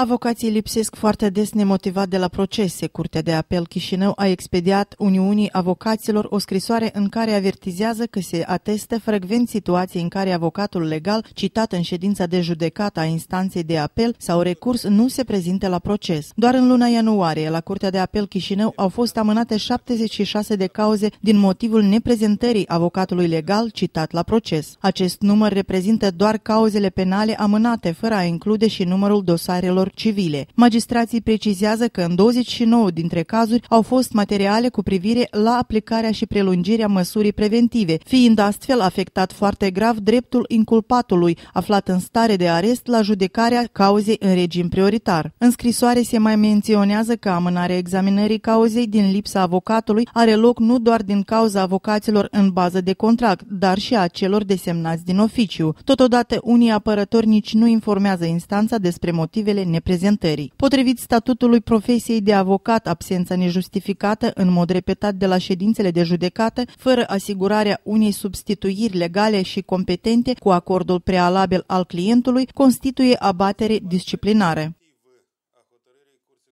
Avocații lipsesc foarte des nemotivat de la procese. Curtea de apel Chișinău a expediat Uniunii Avocaților o scrisoare în care avertizează că se atestă frecvent situații în care avocatul legal, citat în ședința de judecată a instanței de apel sau recurs, nu se prezintă la proces. Doar în luna ianuarie, la Curtea de apel Chișinău au fost amânate 76 de cauze din motivul neprezentării avocatului legal citat la proces. Acest număr reprezintă doar cauzele penale amânate, fără a include și numărul dosarelor lor civile. Magistrații precizează că în 29 dintre cazuri au fost materiale cu privire la aplicarea și prelungirea măsurii preventive, fiind astfel afectat foarte grav dreptul inculpatului, aflat în stare de arest la judecarea cauzei în regim prioritar. În scrisoare se mai menționează că amânarea examinării cauzei din lipsa avocatului are loc nu doar din cauza avocaților în bază de contract, dar și a celor desemnați din oficiu. Totodată, unii apărători nici nu informează instanța despre motivele termene prezentării. Potrivit statutului profesiei de avocat, absența nejustificată în mod repetat de la ședințele de judecată, fără asigurarea unei substituiri legale și competente cu acordul prealabil al clientului, constituie abatere disciplinară.